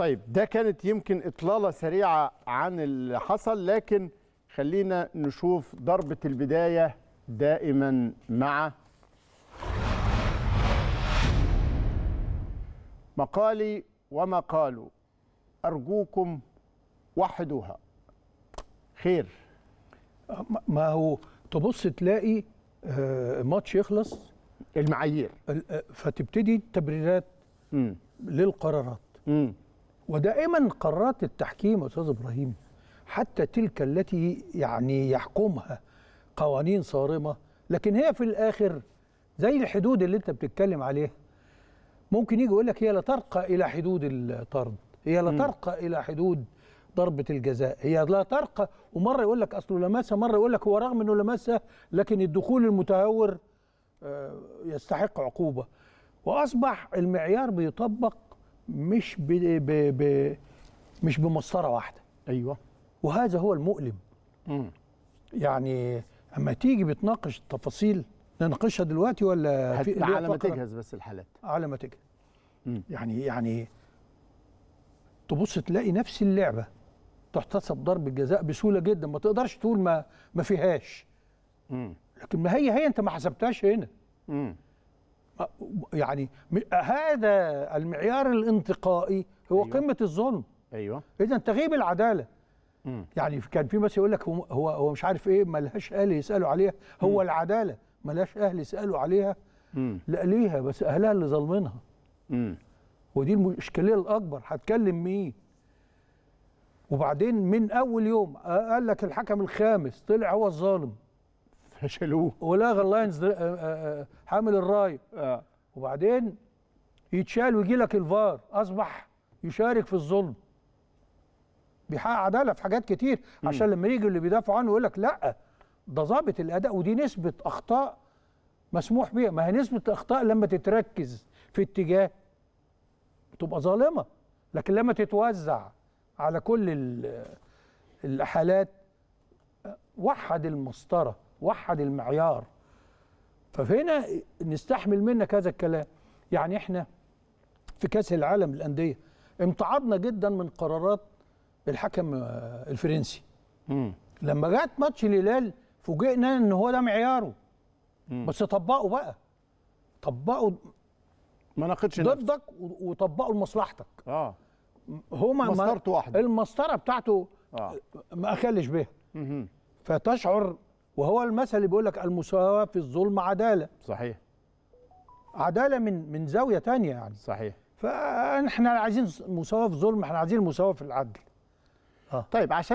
طيب ده كانت يمكن إطلالة سريعة عن اللي حصل لكن خلينا نشوف ضربة البداية دائما مع مقالي وما قالوا أرجوكم وحدوها خير ما هو تبص تلاقي آه، ماتش يخلص المعايير آه، فتبتدي التبريرات للقرارات ودائما قرارات التحكيم استاذ ابراهيم حتى تلك التي يعني يحكمها قوانين صارمه لكن هي في الاخر زي الحدود اللي انت بتتكلم عليها ممكن يجي يقول لك هي لا ترقى الى حدود الطرد هي لا ترقى الى حدود ضربه الجزاء هي لا ترقى ومره يقول لك اصله لمسها مره يقول لك هو رغم انه لمسها لكن الدخول المتهور آه، يستحق عقوبه واصبح المعيار بيطبق مش ب ب ب مش بمسطره واحده ايوه وهذا هو المؤلم مم. يعني اما تيجي بتناقش التفاصيل نناقشها دلوقتي ولا في على ما تجهز بس الحالات على ما تجهز يعني يعني تبص تلاقي نفس اللعبه تحتسب ضربه جزاء بسهوله جدا ما تقدرش تقول ما ما فيهاش مم. لكن ما هي هي انت ما حسبتهاش هنا مم. يعني هذا المعيار الانتقائي هو أيوة. قمه الظلم ايوه اذا تغيب العداله مم. يعني كان في بس يقول لك هو هو مش عارف ايه ملهاش اهل يسالوا عليها هو مم. العداله ملهاش اهل يسالوا عليها لا ليها بس اهلها اللي ظالمينها ودي المشكله الاكبر هتكلم مين وبعدين من اول يوم قال لك الحكم الخامس طلع هو الظالم شالوه ولاغ اللاينز آه، آه، آه، حامل الرايه آه. وبعدين يتشال ويجي لك الفار اصبح يشارك في الظلم بيحقق عداله في حاجات كتير عشان لما يجي اللي بيدافعوا عنه يقول لك لا ده ظابط الاداء ودي نسبه اخطاء مسموح بيها ما هي نسبه الاخطاء لما تتركز في اتجاه بتبقى ظالمه لكن لما تتوزع على كل الحالات وحد المسطره وحد المعيار فهنا نستحمل منك هذا الكلام يعني احنا في كاس العالم للانديه امتعضنا جدا من قرارات الحكم آه، الفرنسي مم. لما جت ماتش الهلال فوجئنا ان هو ده معياره مم. بس طبقوا بقى طبقوا ما ناقضش ضدك وطبقوا لمصلحتك اه هما مسطرته واحده المسطره بتاعته آه. ما اخلش بيها فتشعر وهو المثل اللي بيقول لك المساواة في الظلم عدالة صحيح عدالة من من زاوية تانية يعني صحيح فاحنا عايزين مساواة في الظلم احنا عايزين المساواة في العدل آه. طيب عشان